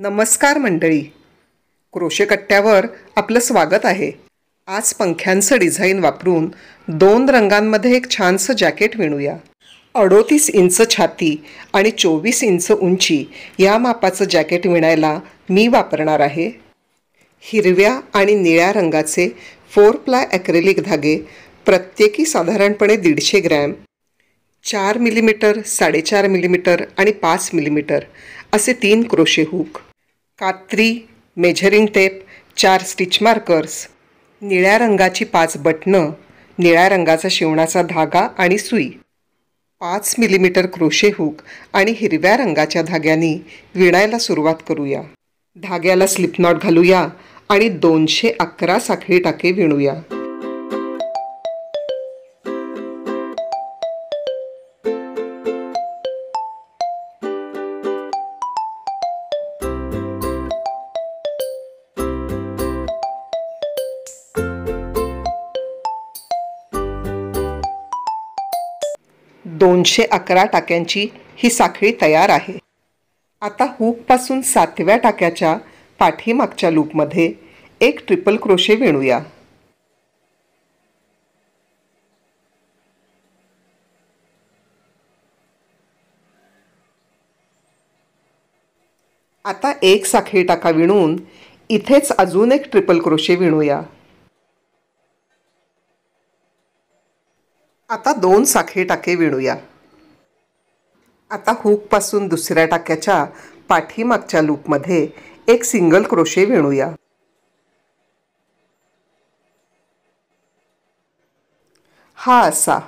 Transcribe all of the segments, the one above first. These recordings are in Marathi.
नमस्कार मंडळी क्रोशेकट्ट्यावर आपलं स्वागत आहे आज पंख्यांचं डिझाईन वापरून दोन रंगांमध्ये एक छानसं जॅकेट विणूया अडोतीस इंच छाती आणि चोवीस इंच उंची या मापाचं जॅकेट विणायला मी वापरणार आहे हिरव्या आणि निळ्या रंगाचे फोर प्लाय ॲक्रेलिक धागे प्रत्येकी साधारणपणे दीडशे ग्रॅम चार मिलीमीटर साडेचार मिलीमीटर आणि पाच मिलीमीटर असे तीन क्रोशे हुक कात्री मेजरिंग टेप चार स्टिच मार्कर्स निळ्या रंगाची पाच बटणं निळ्या रंगाचा शिवणाचा धागा आणि सुई पाच मिलीमीटर क्रोशे हुक आणि हिरव्या रंगाच्या धाग्यांनी विणायला सुरुवात करूया धाग्याला स्लिपनॉट घालूया आणि दोनशे अकरा साखळी टाके विणूया दोनशे अकरा टाक्यांची ही साखळी तयार आहे आता हूकपासून सातव्या टाक्याच्या पाठीमागच्या लूपमध्ये एक ट्रिपल क्रोशे विणूया आता एक साखळी टाका विणून इथेच अजून एक ट्रिपल क्रोशे विणूया आता दोन साखळी टाके विणूया आता हुकपासून दुसऱ्या टाक्याच्या पाठीमागच्या लूपमध्ये एक सिंगल क्रोशे विणूया हा असा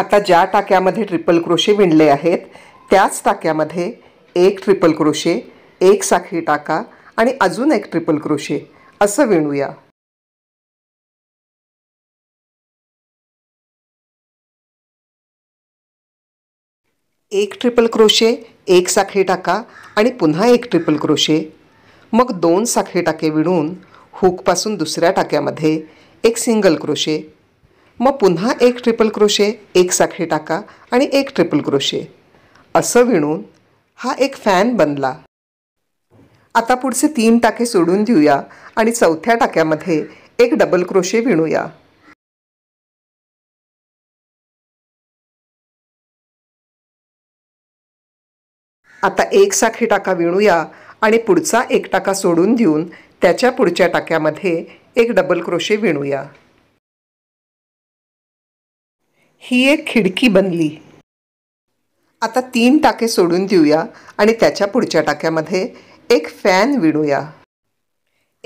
आता ज्या टाक्यामध्ये ट्रिपल क्रोशे विणले आहेत त्याच टाक्यामध्ये एक ट्रिपल क्रोशे एक साखळी टाका आणि अजून एक ट्रिपल क्रोशे असं विणूया एक ट्रिपल क्रोशे एक साखळी टाका आणि पुन्हा एक ट्रिपल क्रोशे मग दोन साखळी टाके विणून हुकपासून दुसऱ्या टाक्यामध्ये एक सिंगल क्रोशे मग पुन्हा एक ट्रिपल क्रोशे एक साखळी टाका आणि एक ट्रिपल क्रोशे असं विणून हा एक फॅन बनला आता पुढचे तीन टाके सोडून देऊया आणि चौथ्या टाक्यामध्ये एक डबल क्रोशे विणूया आता एक साखी टाका विणूया आणि पुढचा एक टाका सोडून देऊन त्याच्या पुढच्या टाक्यामध्ये एक डबल क्रोशे विणूया ही एक खिडकी बनली आता तीन टाके सोडून देऊया आणि त्याच्या पुढच्या टाक्यामध्ये एक फॅन विणूया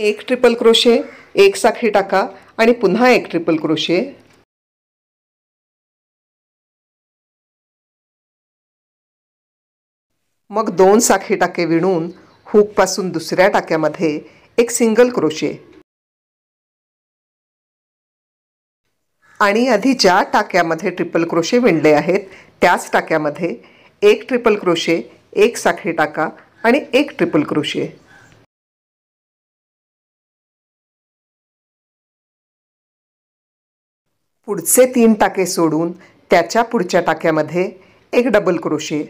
एक ट्रिपल क्रोशे एक साखळी टाका आणि पुन्हा एक ट्रिपल क्रोशे मग दोन साखी टाके विणून हुकपासून दुसऱ्या टाक्यामध्ये एक सिंगल क्रोशे आणि आधी ज्या टाक्यामध्ये ट्रिपल क्रोशे विणले आहेत त्याच टाक्यामध्ये एक ट्रिपल क्रोशे एक साखळी टाका आणि एक ट्रिपल क्रोशे पुढचे तीन टाके सोडून त्याच्या पुढच्या टाक्यामध्ये एक डबल क्रोशे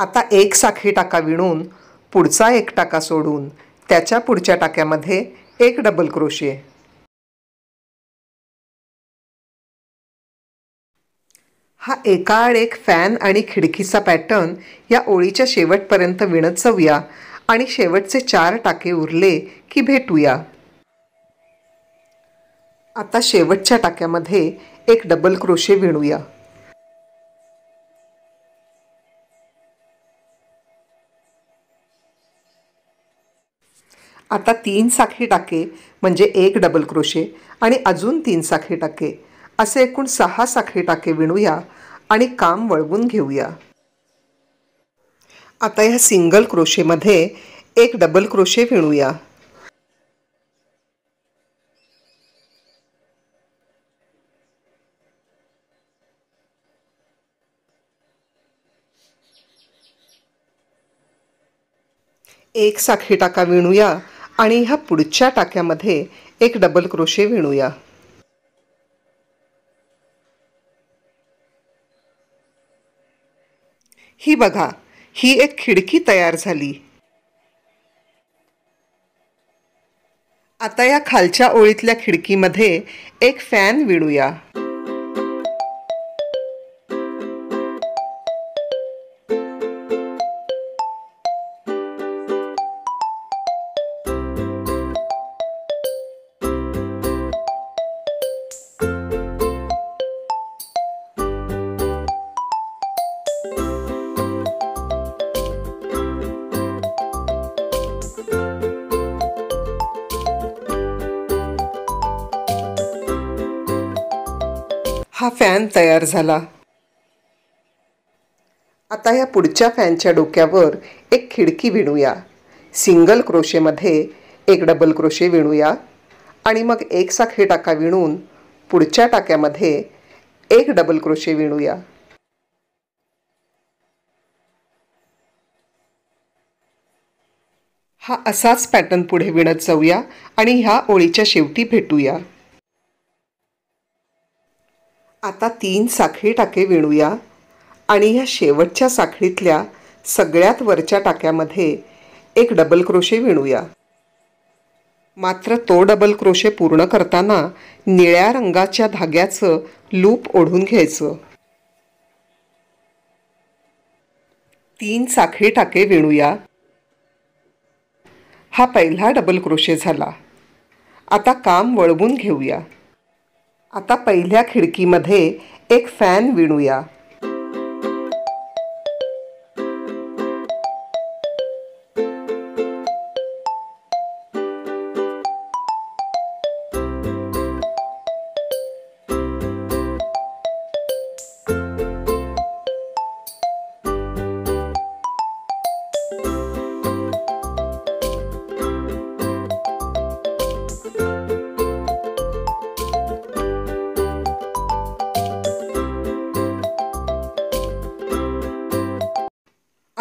आता एक साखळी टाका विणून पुढचा एक टाका सोडून त्याच्या पुढच्या टाक्यामध्ये एक डबल क्रोशे. हा एकाआड एक फॅन आणि खिडकीचा पॅटर्न या ओळीच्या शेवटपर्यंत विणत जाऊया आणि शेवटचे चार टाके उरले की भेटूया आता शेवटच्या टाक्यामध्ये एक डबल क्रोशे विणूया आता तीन साखळी टाके म्हणजे एक डबल क्रोशे आणि अजून तीन साखळी टाके असे एकूण सहा साखळी टाके विणूया आणि काम वळवून घेऊया आता ह्या सिंगल क्रोशेमध्ये एक डबल क्रोशे विणूया एक साखळी टाका विणूया आणि ह्या पुढच्या टाक्यामध्ये एक डबल क्रोशे विणूया ही बघा ही एक खिडकी तयार झाली आता या खालच्या ओळीतल्या खिडकीमध्ये एक फॅन विणूया तयार झाला आता या पुढच्या फॅनच्या डोक्यावर एक खिडकी विणूया सिंगल क्रोशेमध्ये एक डबल क्रोशे विणूया आणि मग एक साखळी टाका विणून पुढच्या टाक्यामध्ये एक डबल क्रोशे विणूया हा असाच पॅटर्न पुढे विणत जाऊया आणि ह्या ओळीच्या शेवटी भेटूया आता तीन साखळी टाके विणूया आणि ह्या शेवटच्या साखळीतल्या सगळ्यात वरच्या टाक्यामध्ये एक डबल क्रोशे विणूया मात्र तो डबल क्रोशे पूर्ण करताना निळ्या रंगाच्या धाग्याचं लूप ओढून घ्यायचं तीन साखळी टाके विणूया हा पहिला डबल क्रोशे झाला आता काम वळवून घेऊया आता पहिल्या खिडकीमध्ये एक फॅन विणूया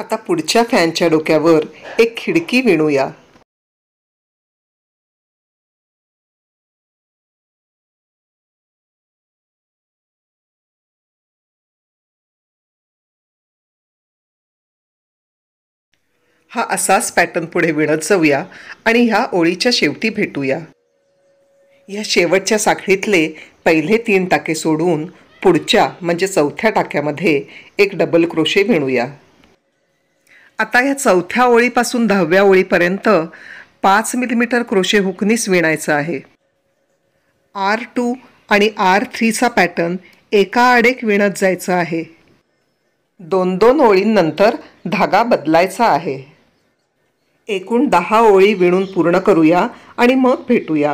आता पुढच्या फॅनच्या डोक्यावर एक खिडकी विणूया हा असाच पॅटर्न पुढे विणत जाऊया आणि ह्या ओळीच्या शेवटी भेटूया या शेवटच्या साखळीतले पहिले तीन टाके सोडून पुढच्या म्हणजे चौथ्या टाक्यामध्ये एक डबल क्रोशे विणूया आता या चौथ्या ओळीपासून दहाव्या ओळीपर्यंत पाच मिलीमीटर क्रोशे हुकनीस विणायचं आहे आर टू आणि आर थ्रीचा पॅटर्न एका आडेक विणत जायचा आहे दोन दोन ओळींनंतर धागा बदलायचा आहे एकूण दहा ओळी विणून पूर्ण करूया आणि मग भेटूया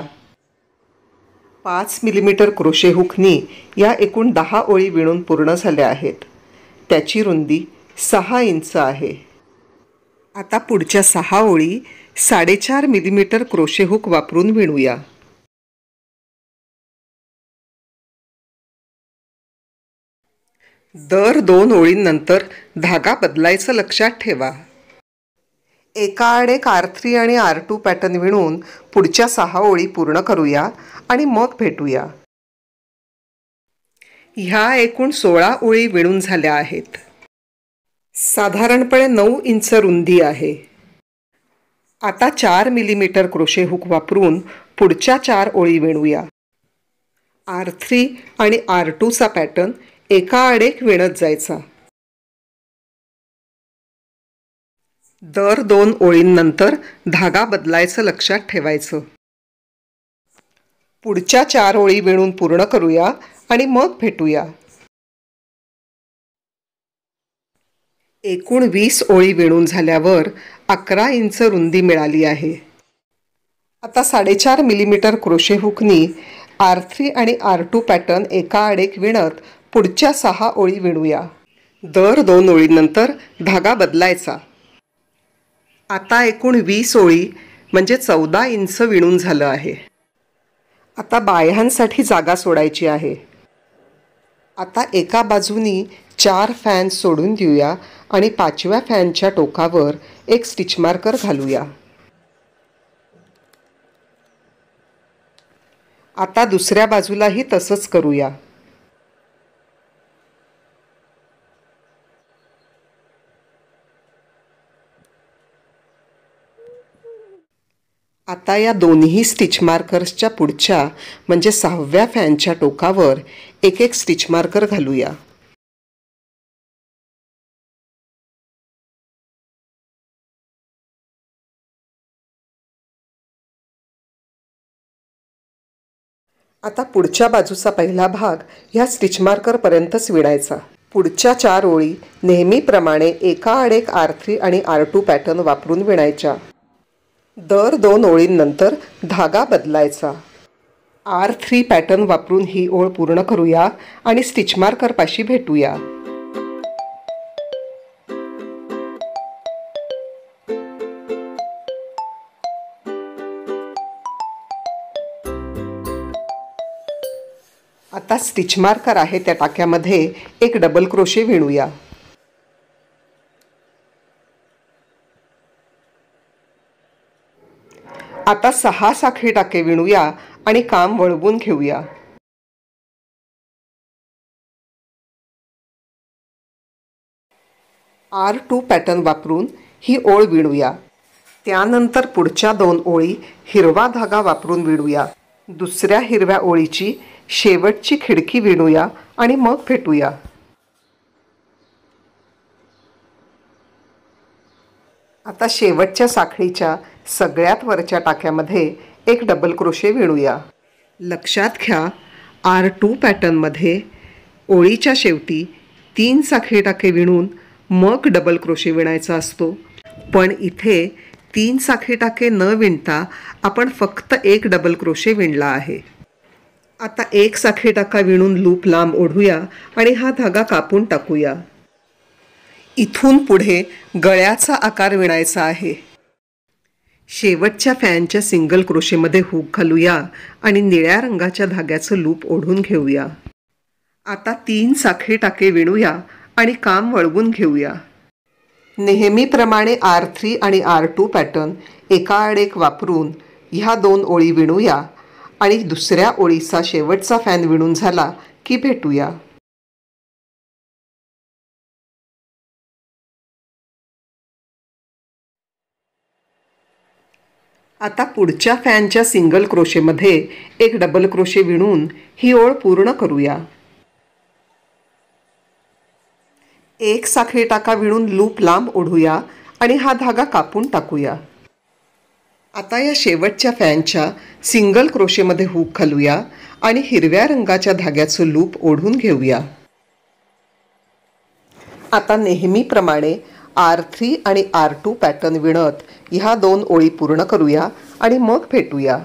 पाच मिलीमीटर क्रोशे हुकनी या एकूण दहा ओळी विणून पूर्ण झाल्या आहेत त्याची रुंदी सहा इंच आहे आता पुढच्या सहा ओळी साडेचार मिलीमीटर क्रोशेहूक वापरून विणूया दर दोन ओळींनंतर धागा बदलायचं लक्षात ठेवा एका आडे आर थ्री आणि आर टू पॅटर्न विणून पुढच्या सहा ओळी पूर्ण करूया आणि मग भेटूया ह्या एकूण सोळा ओळी विणून झाल्या आहेत साधारणपणे नऊ इंच रुंदी आहे आता चार मिलीमीटर क्रोशे हुक वापरून पुढच्या चार ओळी विणूया आर थ्री आणि आर टूचा पॅटर्न एका आडेक विणत जायचा दर दोन ओळींनंतर धागा बदलायचं लक्षात ठेवायचं पुढच्या चार ओळी विणून पूर्ण करूया आणि मग भेटूया एकूण वीस ओळी विणून झाल्यावर अकरा इंच रुंदी मिळाली आहे आता साडेचार मिलीमीटर क्रोशे हुकनी आर थ्री आणि आर टू पॅटर्न एका आडेक विणत पुढच्या सहा ओळी विणूया दर दोन ओळीनंतर धागा बदलायचा आता एकूण वीस ओळी म्हणजे चौदा इंच विणून झालं आहे आता बाह्यांसाठी जागा सोडायची आहे आता एका बाजूनी चार फॅन सोडून देऊया आणि पाचव्या फॅनच्या टोकावर एक स्टिच मार्कर घालूया आता दुसऱ्या बाजूलाही तसंच करूया आता या दोन्ही स्टिच मार्कर्सच्या पुढच्या म्हणजे सहाव्या फॅनच्या टोकावर एक एक स्टिच मार्कर घालूया आता पुढच्या बाजूचा पहिला भाग ह्या स्टिचमार्करपर्यंतच विणायचा पुढच्या चार ओळी नेहमीप्रमाणे एका आड एक आर थ्री आणि आर टू पॅटर्न वापरून विणायच्या दर दोन ओळींनंतर धागा बदलायचा आर थ्री पॅटर्न वापरून ही ओळ पूर्ण करूया आणि स्टिचमार्करपाशी भेटूया आता स्टिच मार्कर आहे त्या टाक्यामध्ये एक डबल क्रोशे विणूया आता सहा साखळी टाके विणूया आणि काम वळवून घेऊया आर टू पॅटर्न वापरून ही ओळ विणूया त्यानंतर पुढच्या दोन ओळी हिरवा धागा वापरून विणूया दुसऱ्या हिरव्या ओळीची शेवटची खिडकी विणूया आणि मग भेटूया आता शेवटच्या साखळीच्या सगळ्यात वरच्या टाक्यामध्ये एक डबल क्रोशे विणूया लक्षात घ्या आर टू पॅटर्नमध्ये ओळीच्या शेवटी तीन साखळी टाके विणून मग डबल क्रोशे विणायचा असतो पण इथे तीन साखळी टाके न विणता आपण फक्त एक डबल क्रोशे विणला आहे आता एक साखळी टाका विणून लूप लांब ओढूया आणि हा धागा कापून टाकूया इथून पुढे गळ्याचा आकार विणायचा आहे शेवटच्या फॅनच्या सिंगल क्रोशेमध्ये हूक घालूया आणि निळ्या रंगाच्या धाग्याचं लूप ओढून घेऊया आता तीन साखळी टाके विणूया आणि काम वळवून घेऊया नेहमीप्रमाणे आर थ्री आणि आर टू पॅटर्न एकाआड एक वापरून ह्या दोन ओळी विणूया आणि दुसऱ्या ओळीचा शेवटचा फॅन विणून झाला की भेटूया आता पुढच्या फॅनच्या सिंगल क्रोशेमध्ये एक डबल क्रोशे विणून ही ओळ पूर्ण करूया एक साखळी टाका विणून लूप लांब ओढूया आणि हा धागा कापून टाकूया आता या शेवटच्या फॅनच्या सिंगल क्रोशेमध्ये हूक घालूया आणि हिरव्या रंगाच्या धाग्याचं लूप ओढून घेऊया आता नेहमीप्रमाणे आर थ्री आणि आर टू पॅटर्न विणत ह्या दोन ओळी पूर्ण करूया आणि मग भेटूया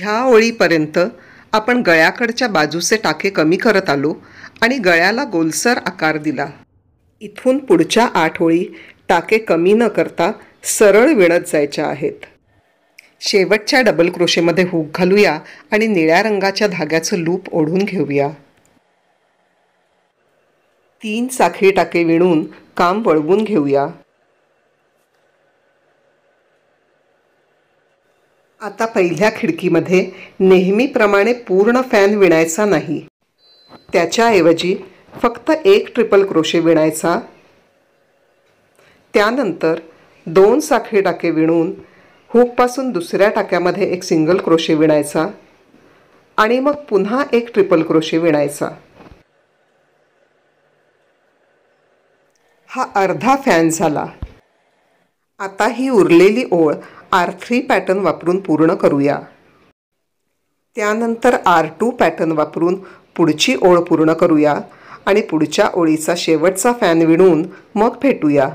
ह्या ओळीपर्यंत आपण गळ्याकडच्या बाजूचे टाके कमी करत आलो आणि गळ्याला गोलसर आकार दिला इथून पुढच्या आठ ओळी टाके कमी न करता सरळ विणत जायच्या आहेत शेवटच्या डबल क्रोशेमध्ये हुक घालूया आणि निळ्या रंगाच्या धाग्याचं लूप ओढून घेऊया तीन साखळी टाके विणून काम वळवून घेऊया आता पहिल्या खिडकीमध्ये नेहमीप्रमाणे पूर्ण फॅन विणायचा नाही त्याच्याऐवजी फक्त एक ट्रिपल क्रोशे विणायचा त्यानंतर दोन साखळी टाके विणून हुकपासून दुसऱ्या टाक्यामध्ये एक सिंगल क्रोशे विणायचा आणि मग पुन्हा एक ट्रिपल क्रोशे विणायचा हा अर्धा फॅन झाला आता ही उरलेली ओळ आर थ्री पॅटर्न वापरून पूर्ण करूया त्यानंतर आर टू पॅटर्न वापरून पुढची ओळ पूर्ण करूया आणि पुढच्या ओळीचा शेवटचा फॅन विणून मग भेटूया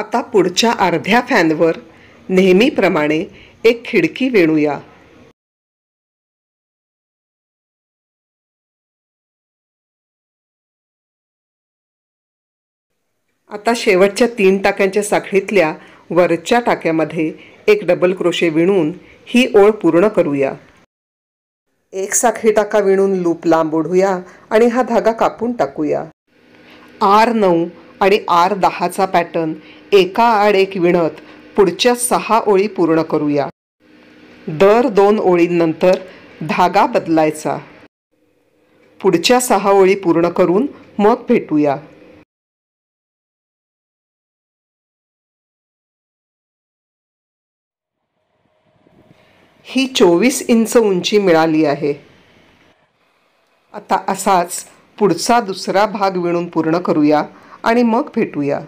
आता पुढच्या अर्ध्या फॅनवर नेहमीप्रमाणे एक खिडकी विणूया आता शेवटच्या तीन टाक्यांच्या साखळीतल्या वरच्या टाक्यामध्ये एक डबल क्रोशे विणून ही ओळ पूर्ण करूया एक साखळी टाका विणून लूप लांब ओढूया आणि हा धागा कापून टाकूया आर नऊ आणि आर दहाचा पॅटर्न एका आड एक विणत पुढच्या सहा ओळी पूर्ण करूया दर दोन ओळींनंतर धागा बदलायचा पुढच्या सहा ओळी पूर्ण करून मग भेटूया ही चोवीस इंच उंची मिळाली आहे आता असाच पुढचा दुसरा भाग विणून पूर्ण करूया आणि मग भेटूया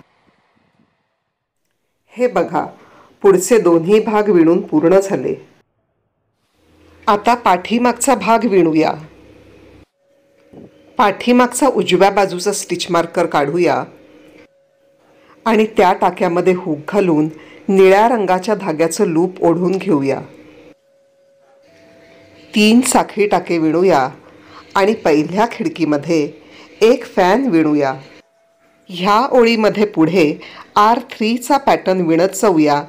हे बघा पुढचे दोन्ही भाग विणून पूर्ण झाले आता पाठीमागचा भाग विणूया पाठीमागचा उजव्या बाजूचा स्टिच मार्कर काढूया आणि त्या टाक्यामध्ये हुक घालून निळ्या रंगाच्या धाग्याचं लूप ओढून घेऊया तीन साखळी टाके विणूया आणि पहिल्या खिडकीमध्ये एक फॅन विणूया ह्या ओळीमध्ये पुढे आर थ्रीचा पॅटर्न विणत जाऊया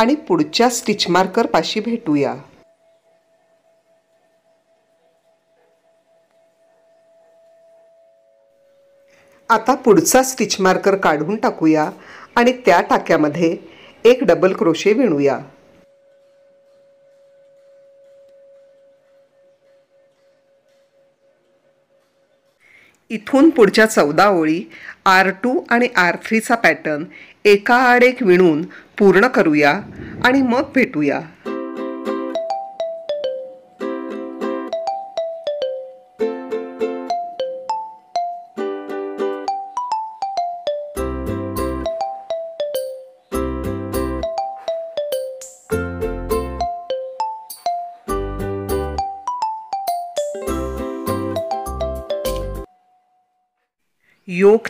आणि पुढच्या स्टिच मार्कर पाशी भेटूया आता पुढचा स्टिच मार्कर काढून टाकूया आणि त्या टाक्यामध्ये एक डबल क्रोशे विणूया इथून पुढच्या चौदा ओळी आर टू आणि आर थ्रीचा पॅटर्न एकाआड एक विणून पूर्ण करूया आणि मग भेटूया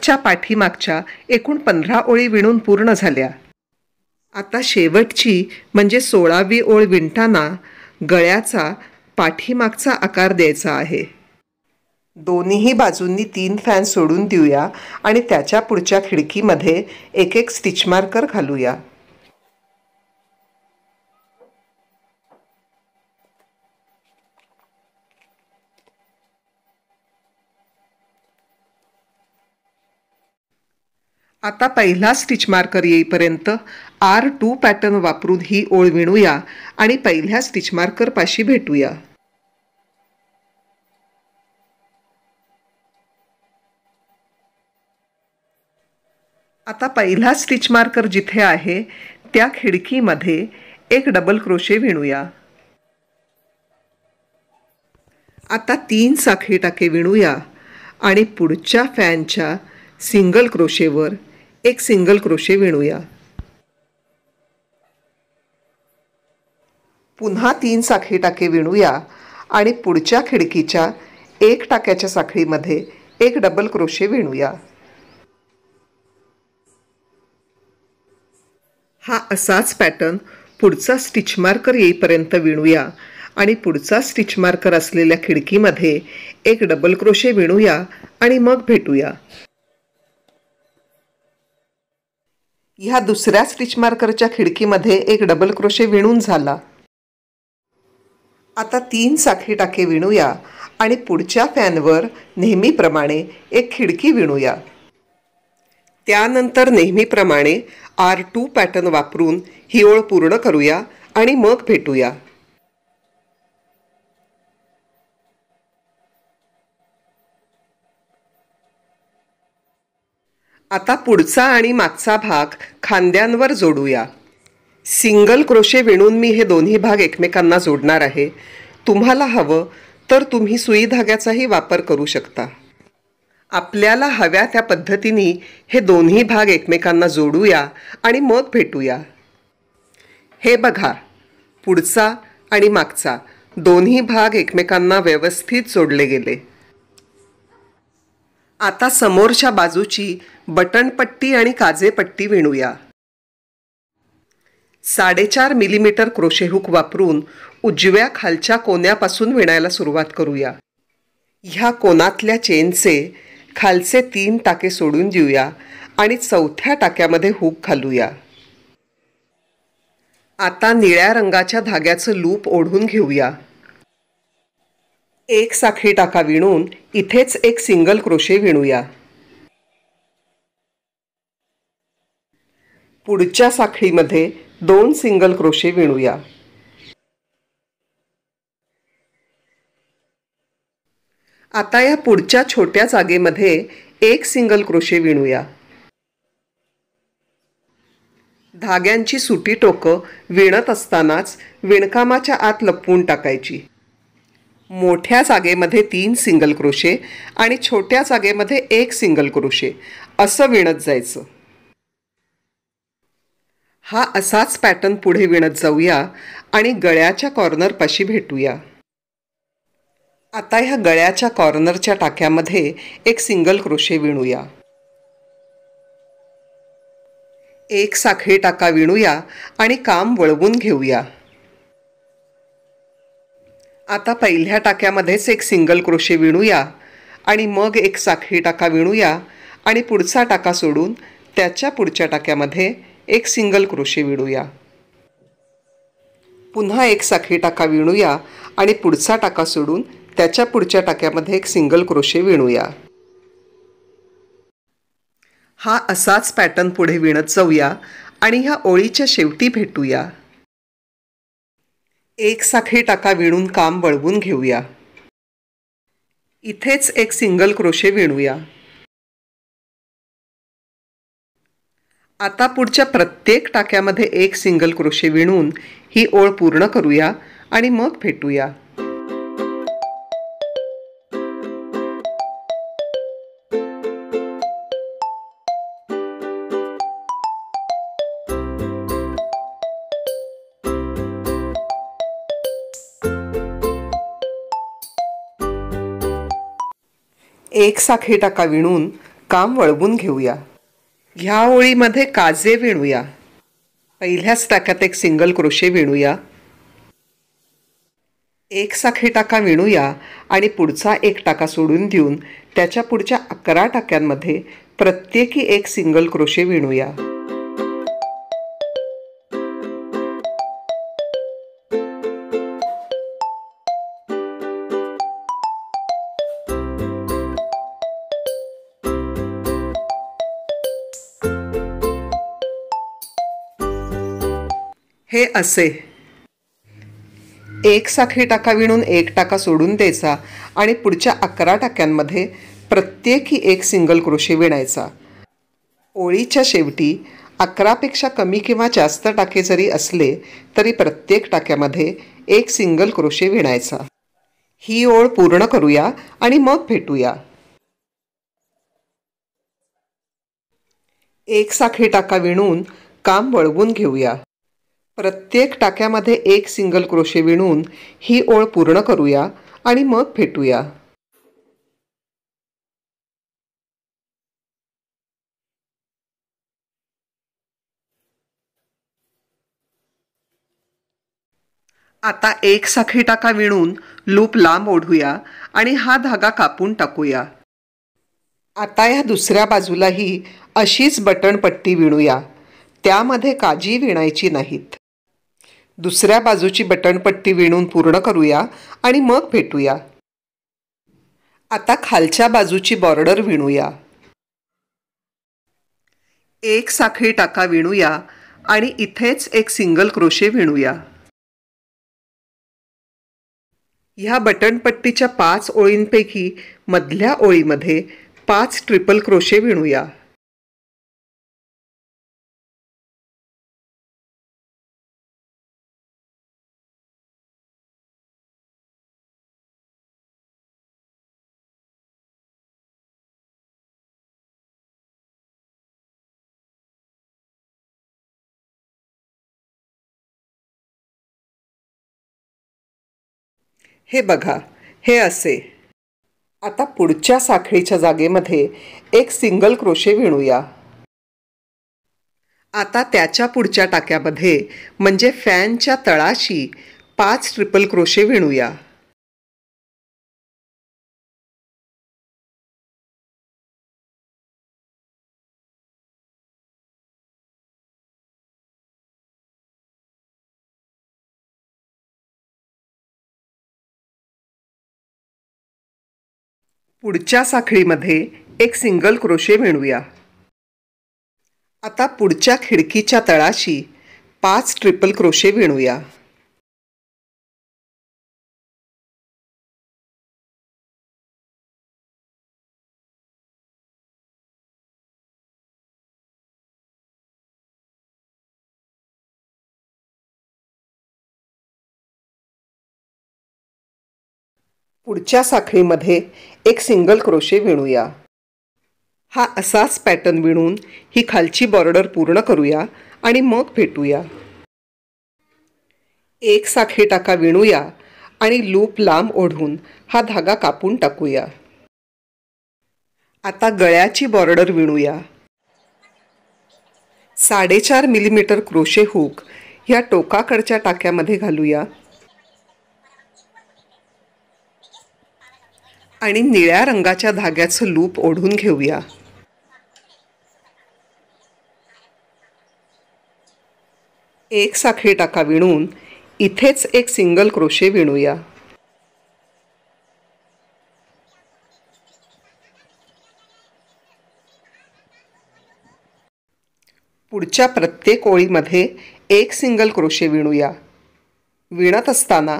मागच्या पाठीमागच्या एकूण पंधरा ओळी विणून पूर्ण झाल्या आता शेवटची म्हणजे सोळावी ओळ विणताना गळ्याचा पाठीमागचा आकार द्यायचा आहे दोन्हीही बाजूंनी तीन फॅन सोडून देऊया आणि त्याच्या पुढच्या खिडकीमध्ये एक एक स्टिच मार्कर घालूया आता पहिला स्टिच मार्कर येईपर्यंत आर टू पॅटर्न वापरून ही ओळ विणूया आणि पहिल्या स्टिच मार्कर पाशी भेटूया आता पहिला स्टिच मार्कर जिथे आहे त्या खिडकीमध्ये एक डबल क्रोशे विणूया आता तीन साखळी टाके विणूया आणि पुढच्या फॅनच्या सिंगल क्रोशेवर एक सिंगल क्रोशे विणूया पुन्हा तीन साखळी टाके विणूया आणि पुढच्या खिडकीच्या एक टाक्याच्या साखळीमध्ये एक डबल क्रोशे विणूया हा असाच पॅटर्न पुढचा स्टिच मार्कर येईपर्यंत विणूया आणि पुढचा स्टिच मार्कर असलेल्या खिडकीमध्ये एक डबल क्रोशे विणूया आणि मग भेटूया ह्या दुसऱ्या स्टिच मार्करच्या खिडकीमध्ये एक डबल क्रोशे विणून झाला आता तीन साखळी टाके विणूया आणि पुढच्या फॅनवर नेहमीप्रमाणे एक खिडकी विणूया त्यानंतर नेहमीप्रमाणे आर टू पॅटर्न वापरून ही ओळ पूर्ण करूया आणि मग भेटूया आता पुढचा आणि मागचा भाग खांद्यांवर जोडूया सिंगल क्रोशे विणून मी हे दोन्ही भाग एकमेकांना जोडणार आहे तुम्हाला हवं तर तुम्ही सुई धाग्याचाही वापर करू शकता आपल्याला हव्या त्या पद्धतीने हे दोन्ही भाग एकमेकांना जोडूया आणि मग भेटूया हे बघा पुढचा आणि मागचा दोन्ही भाग एकमेकांना व्यवस्थित जोडले गेले आता समोरच्या बाजूची बटनपट्टी आणि काजेपट्टी विणूया साडेचार मिलीमीटर क्रोशेहूक वापरून उजव्या खालच्या कोन्यापासून विणायला सुरुवात करूया ह्या कोनातल्या चेनचे खालचे तीन टाके सोडून देऊया आणि चौथ्या टाक्यामध्ये हूक घालूया आता निळ्या रंगाच्या धाग्याचं लूप ओढून घेऊया एक साखळी टाका विणून इथेच एक सिंगल क्रोशे विणूया पुढच्या साखळीमध्ये दोन सिंगल क्रोशे विणूया आता या पुढच्या छोट्या जागेमध्ये एक सिंगल क्रोशे विणूया धाग्यांची सुटी टोकं विणत असतानाच विणकामाच्या आत लपवून टाकायची मोठ्या जागेमध्ये तीन सिंगल क्रोशे आणि छोट्या जागेमध्ये एक सिंगल क्रोशे असं विणत जायचं हा असाच पॅटर्न पुढे विणत जाऊया आणि गळ्याच्या कॉर्नरपाशी भेटूया आता ह्या गळ्याच्या कॉर्नरच्या टाक्यामध्ये एक सिंगल क्रोशे विणूया एक साखळी टाका विणूया आणि काम वळवून घेऊया आता पहिल्या टाक्यामध्येच एक सिंगल क्रोशे विणूया आणि मग एक साखळी टाका विणूया आणि पुढचा टाका सोडून त्याच्या पुढच्या टाक्यामध्ये एक सिंगल क्रोशे विणूया पुन्हा एक साखळी टाका विणूया आणि पुढचा टाका सोडून त्याच्या पुढच्या टाक्यामध्ये एक सिंगल क्रोशे विणूया हा असाच पॅटर्न पुढे विणत जाऊया आणि ह्या ओळीच्या शेवटी भेटूया एक साखे टाका विणून काम वळवून घेऊया इथेच एक सिंगल क्रोशे विणूया आता पुढच्या प्रत्येक टाक्यामध्ये एक सिंगल क्रोशे विणून ही ओळ पूर्ण करूया आणि मग भेटूया एक साखळी टाका विणून काम वळवून घेऊया ह्या ओळीमध्ये काजे विणूया पहिल्याच टाक्यात एक सिंगल क्रोशे विणूया एक टाका विणूया आणि पुढचा एक टाका सोडून देऊन त्याच्या पुढच्या अकरा टाक्यांमध्ये प्रत्येकी एक सिंगल क्रोशे विणूया हे असे एक साखळी टाका विणून एक टाका सोडून द्यायचा आणि पुढच्या अकरा टाक्यांमध्ये प्रत्येकी एक सिंगल क्रोशे विणायचा ओळीच्या शेवटी अकरापेक्षा कमी किंवा जास्त टाके जरी असले तरी प्रत्येक टाक्यामध्ये एक सिंगल क्रोशे विणायचा ही ओळ पूर्ण करूया आणि मग भेटूया एक साखळी टाका विणून काम वळवून घेऊया प्रत्येक टाक्यामध्ये एक सिंगल क्रोशे विणून ही ओळ पूर्ण करूया आणि मग फेटूया आता एक साखळी टाका विणून लूप लांब ओढूया आणि हा धागा कापून टाकूया आता या दुसऱ्या बाजूलाही अशीच बटन पट्टी विणूया त्यामध्ये काजी विणायची नाहीत दुसऱ्या बाजूची बटणपट्टी विणून पूर्ण करूया आणि मग भेटूया आता खालच्या बाजूची बॉर्डर विणूया एक साखळी टाका विणूया आणि इथेच एक सिंगल क्रोशे विणूया ह्या बटणपट्टीच्या पाच ओळींपैकी मधल्या ओळीमध्ये पाच ट्रिपल क्रोशे विणूया हे बघा हे असे आता पुढच्या साखळीच्या जागेमध्ये एक सिंगल क्रोशे विणूया आता त्याच्या पुढच्या टाक्यामध्ये म्हणजे फॅनच्या तळाशी पाच ट्रिपल क्रोशे विणूया पुढच्या साखळीमध्ये एक सिंगल क्रोशे विणूया आता पुढच्या खिडकीच्या तळाशी पाच ट्रिपल क्रोशे विणूया पुढच्या साखळीमध्ये एक सिंगल क्रोशे विणूया हा असाच पॅटर्न विणून ही खालची बॉर्डर पूर्ण करूया आणि मग भेटूया. एक साखळी टाका विणूया आणि लूप लांब ओढून हा धागा कापून टाकूया आता गळ्याची बॉर्डर विणूया साडेचार मिलीमीटर क्रोशे हुक ह्या टोकाकडच्या टाक्यामध्ये घालूया आणि निळ्या रंगाच्या धाग्याचं लूप ओढून घेऊया एक साखळी टाका विणून इथेच एक सिंगल क्रोशे विणूया पुढच्या प्रत्येक ओळीमध्ये एक सिंगल क्रोशे विणूया विणत असताना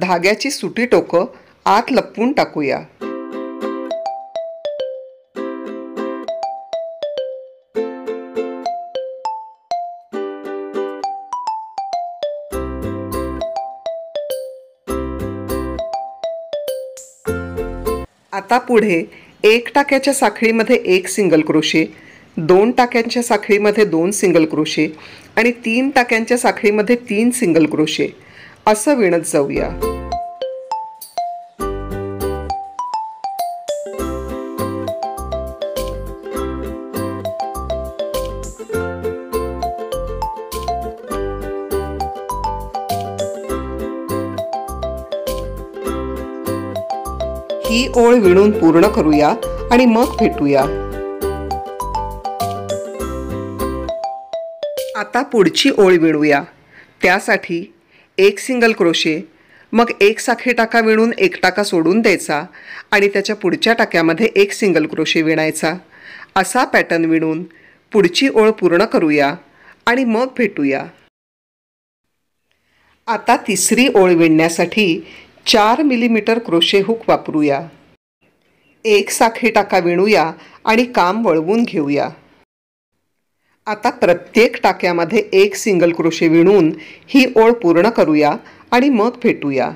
धाग्याची सुटी टोकं आत लपवून टाकूया आता पुढे एक टाक्याच्या साखळीमध्ये एक सिंगल क्रोशे दोन टाक्यांच्या साखळीमध्ये दोन सिंगल क्रोशे आणि तीन टाक्यांच्या साखळीमध्ये तीन सिंगल क्रोशे असं विणत जाऊया विणून पूर्ण करूया आणि मग भेटूया आता पुढची ओळ विणूया त्यासाठी एक सिंगल क्रोशे मग एक साखे टाका विणून एक टाका सोडून द्यायचा आणि त्याच्या पुढच्या टाक्यामध्ये एक सिंगल क्रोशे विणायचा असा पॅटर्न विणून पुढची ओळ पूर्ण करूया आणि मग भेटूया आता तिसरी ओळ विणण्यासाठी चार मिलीमीटर क्रोशे हुक वापरूया एक साखळी टाका विणूया आणि काम वळवून घेऊया आता प्रत्येक टाक्यामध्ये एक सिंगल क्रोशे विणून ही ओळ पूर्ण करूया आणि मग फेटूया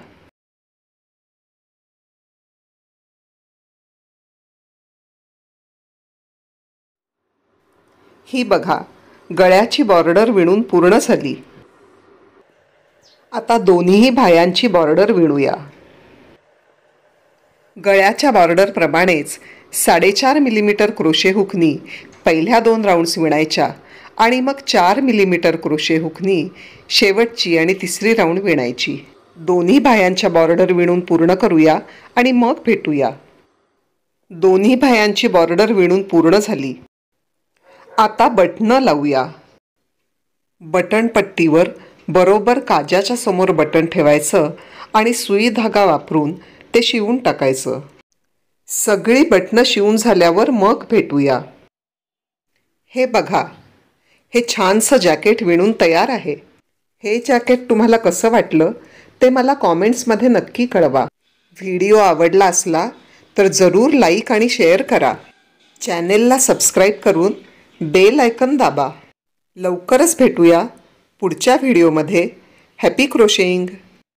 ही बघा गळ्याची बॉर्डर विणून पूर्ण झाली आता दोन्हीही भायांची बॉर्डर विणूया गळ्याच्या बॉर्डरप्रमाणेच साडेचार मिलीमीटर क्रोशे हुकनी पहिल्या दोन राऊंड्स विणायच्या आणि मग चार मिलीमीटर क्रोशे हुकनी शेवटची आणि तिसरी राऊंड विणायची दोन्ही भायांच्या बॉर्डर विणून पूर्ण करूया आणि मग भेटूया दोन्ही भायांची बॉर्डर विणून पूर्ण झाली आता बटणं लावूया बटणपट्टीवर बरोबर काजाच्या समोर बटन ठेवायचं आणि सुई धागा वापरून ते शिवून टाकायचं सगळी बटणं शिवून झाल्यावर मग भेटूया हे बघा हे छानसं जॅकेट विणून तयार आहे हे जॅकेट तुम्हाला कसं वाटलं ते मला कॉमेंट्समध्ये नक्की कळवा व्हिडिओ आवडला असला तर जरूर लाईक आणि शेअर करा चॅनेलला सबस्क्राईब करून बेल आयकन दाबा लवकरच भेटूया पुढच्या व्हिडिओमध्ये हॅपी क्रोशेइंग